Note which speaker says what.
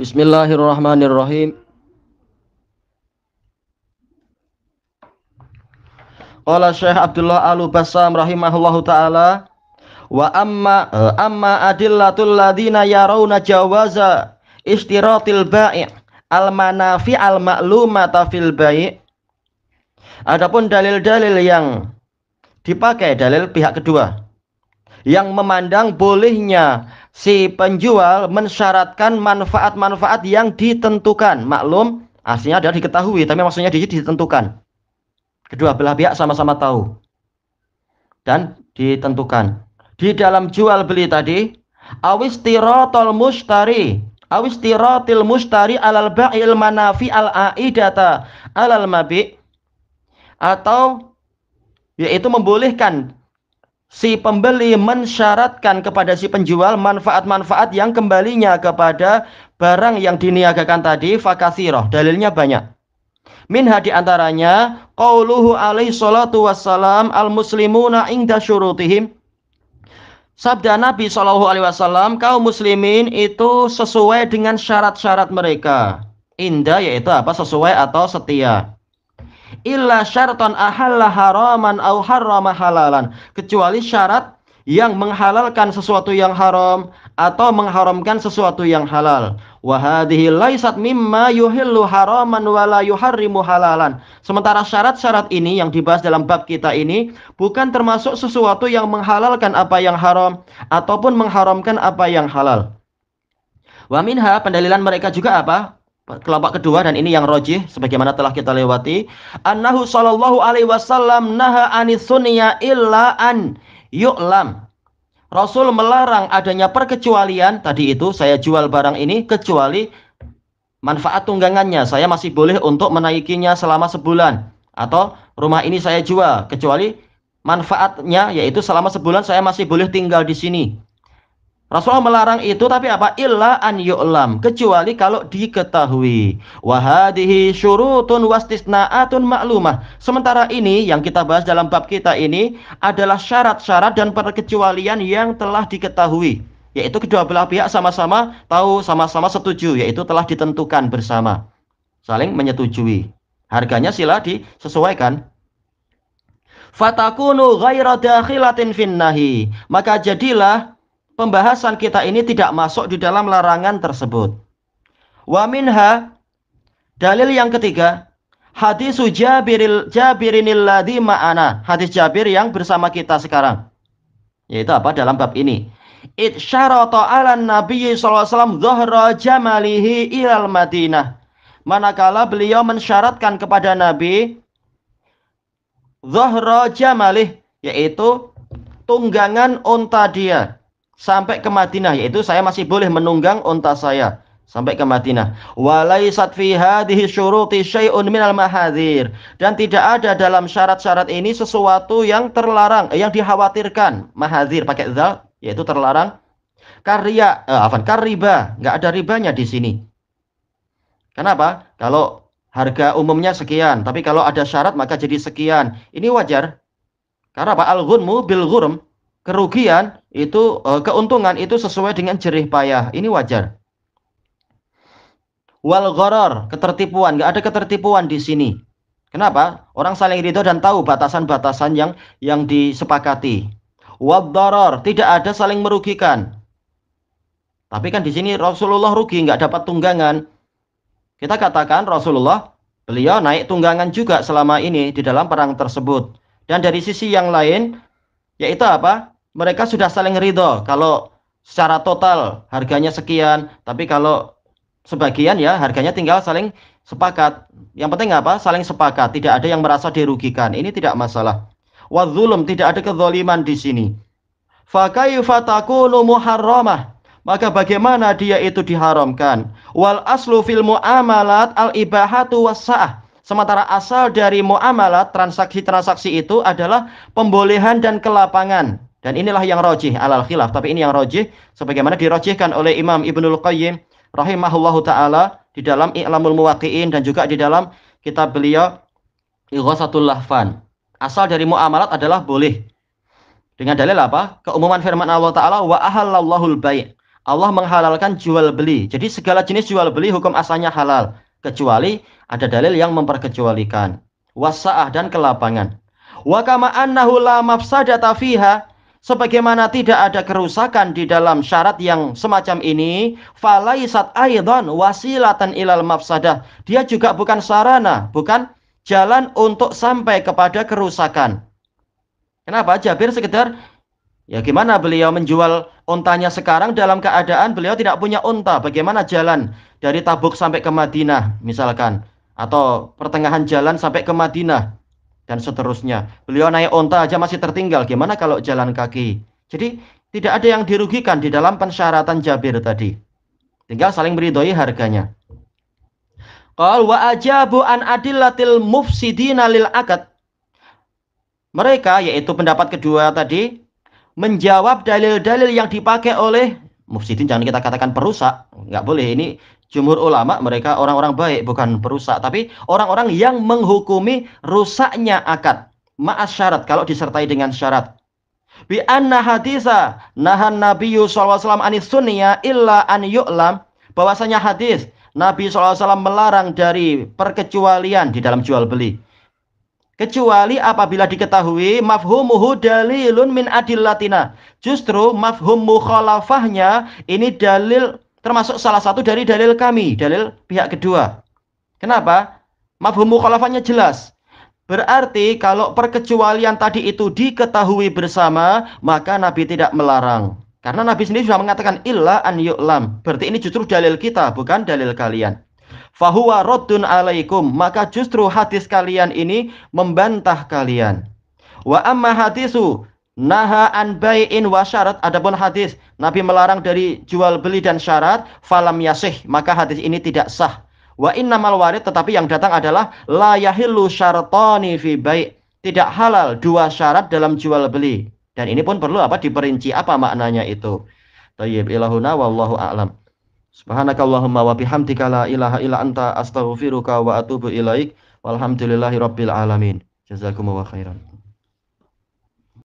Speaker 1: Bismillahirrahmanirrahim. Qala Syekh Abdullah Al-Bassam rahimahullahu taala wa amma eh, amma adillatul ladina yarawna jawaza istiratil bai' al manafi al ma'lumata fil bai' Adapun dalil-dalil yang dipakai dalil pihak kedua yang memandang bolehnya si penjual mensyaratkan manfaat-manfaat yang ditentukan. Maklum, aslinya adalah diketahui, tapi maksudnya di ditentukan. Kedua belah pihak sama-sama tahu dan ditentukan. Di dalam jual beli tadi, awis tol mustari, awis tirotil mustari alal ba'il manafi al aidata alal mabi atau yaitu membolehkan si pembeli mensyaratkan kepada si penjual manfaat-manfaat yang kembalinya kepada barang yang diniagakan tadi fakasiroh dalilnya banyak minha diantaranya qauluhu alaihi salatu wassalam al muslimuna inda syurutihim sabda nabi sallallahu alaihi wasallam kaum muslimin itu sesuai dengan syarat-syarat mereka inda yaitu apa sesuai atau setia illa syaratan ahalla haraman au harrama halalan kecuali syarat yang menghalalkan sesuatu yang haram atau mengharamkan sesuatu yang halal wa hadhihi laisat mimma yuhillu haraman la yuharrimu halalan sementara syarat-syarat ini yang dibahas dalam bab kita ini bukan termasuk sesuatu yang menghalalkan apa yang haram ataupun mengharamkan apa yang halal Wa minha pendalilan mereka juga apa? kelompok kedua dan ini yang rojih sebagaimana telah kita lewati annahu sallallahu alaihi wasallam naha anis illa an yu'lam Rasul melarang adanya perkecualian tadi itu saya jual barang ini kecuali manfaat tunggangannya saya masih boleh untuk menaikinya selama sebulan atau rumah ini saya jual kecuali manfaatnya yaitu selama sebulan saya masih boleh tinggal di sini Rasulullah melarang itu tapi apa? Illa an yu'lam. Kecuali kalau diketahui. Wahadihi syurutun wastisna'atun maklumah. Sementara ini yang kita bahas dalam bab kita ini adalah syarat-syarat dan perkecualian yang telah diketahui. Yaitu kedua belah pihak sama-sama tahu, sama-sama setuju. Yaitu telah ditentukan bersama. Saling menyetujui. Harganya sila disesuaikan fatakunu ghaira dakhilatin finnahi maka jadilah pembahasan kita ini tidak masuk di dalam larangan tersebut. Wa minha dalil yang ketiga hadis Jabiril Jabirinil ma'ana. Hadis Jabir yang bersama kita sekarang. Yaitu apa dalam bab ini? Itsyarata ala Nabi sallallahu alaihi jamalihi ilal Madinah. Manakala beliau mensyaratkan kepada Nabi dhahra jamalih yaitu tunggangan unta dia sampai ke Madinah yaitu saya masih boleh menunggang unta saya sampai ke Madinah. Walaisat fi hadhihi syuruti syai'un minal mahadhir dan tidak ada dalam syarat-syarat ini sesuatu yang terlarang, eh, yang dikhawatirkan. Mahadhir pakai zal yaitu terlarang. Karya, eh, afan, kariba, nggak ada ribanya di sini. Kenapa? Kalau harga umumnya sekian, tapi kalau ada syarat maka jadi sekian. Ini wajar. Karena apa? Al-ghunmu bil ghurm kerugian itu eh, keuntungan itu sesuai dengan jerih payah. Ini wajar. Wal gharar, ketertipuan, nggak ada ketertipuan di sini. Kenapa? Orang saling ridho dan tahu batasan-batasan yang yang disepakati. wal darar, tidak ada saling merugikan. Tapi kan di sini Rasulullah rugi, nggak dapat tunggangan. Kita katakan Rasulullah beliau naik tunggangan juga selama ini di dalam perang tersebut. Dan dari sisi yang lain, yaitu apa? mereka sudah saling ridho kalau secara total harganya sekian, tapi kalau sebagian ya harganya tinggal saling sepakat. Yang penting apa? Saling sepakat, tidak ada yang merasa dirugikan. Ini tidak masalah. Wadzulum tidak ada kezaliman di sini. Fakaifa taqulu muharramah? Maka bagaimana dia itu diharamkan? Wal aslu fil muamalat al ibahatu wasa'ah. Sementara asal dari muamalat transaksi-transaksi itu adalah pembolehan dan kelapangan. Dan inilah yang rojih alal khilaf. Tapi ini yang rojih. Sebagaimana dirojihkan oleh Imam Ibnul Qayyim rahimahullahu ta'ala. Di dalam I'lamul Muwaki'in. dan juga di dalam kitab beliau Ighosatul Lahfan. Asal dari muamalat adalah boleh. Dengan dalil apa? Keumuman firman Allah Ta'ala, wa ahallallahul baik. Allah menghalalkan jual beli. Jadi segala jenis jual beli hukum asalnya halal. Kecuali ada dalil yang memperkecualikan. Wasa'ah dan kelapangan. Wa kama annahu la mafsadata fiha sebagaimana tidak ada kerusakan di dalam syarat yang semacam ini, falaisat aidon wasilatan ilal mafsadah. Dia juga bukan sarana, bukan jalan untuk sampai kepada kerusakan. Kenapa? Jabir sekedar ya gimana beliau menjual untanya sekarang dalam keadaan beliau tidak punya unta. Bagaimana jalan dari Tabuk sampai ke Madinah misalkan atau pertengahan jalan sampai ke Madinah dan seterusnya. Beliau naik onta aja masih tertinggal, gimana kalau jalan kaki? Jadi tidak ada yang dirugikan di dalam pensyaratan Jabir tadi. Tinggal saling meridhoi harganya. Qal wa ajabu an adillatil mufsidina lil akad. Mereka yaitu pendapat kedua tadi menjawab dalil-dalil yang dipakai oleh mufsidin jangan kita katakan perusak, nggak boleh ini jumhur ulama mereka orang-orang baik bukan perusak tapi orang-orang yang menghukumi rusaknya akad ma'as syarat kalau disertai dengan syarat bi anna haditha nahan nabiyyu saw anis sunniya illa an yu'lam bahwasanya hadis Nabi SAW melarang dari perkecualian di dalam jual beli kecuali apabila diketahui mafhumuhu dalilun min adillatina justru mafhum mukhalafahnya ini dalil termasuk salah satu dari dalil kami, dalil pihak kedua. Kenapa? Mafhum mukhalafahnya jelas. Berarti kalau perkecualian tadi itu diketahui bersama, maka Nabi tidak melarang. Karena Nabi sendiri sudah mengatakan illa an yu'lam. Berarti ini justru dalil kita, bukan dalil kalian. Fahuwa raddun alaikum. Maka justru hadis kalian ini membantah kalian. Wa amma hadisu Naha an bai'in wa syarat adapun hadis Nabi melarang dari jual beli dan syarat falam yasih maka hadis ini tidak sah. Wa innamal warid tetapi yang datang adalah la yahillu syaratani fi bai' tidak halal dua syarat dalam jual beli. Dan ini pun perlu apa diperinci apa maknanya itu. Tayyib ilahuna wallahu a'lam. Subhanakallahumma wa bihamdika la ilaha illa anta astaghfiruka wa atubu ilaik. Walhamdulillahi rabbil alamin. Jazakumullahu khairan.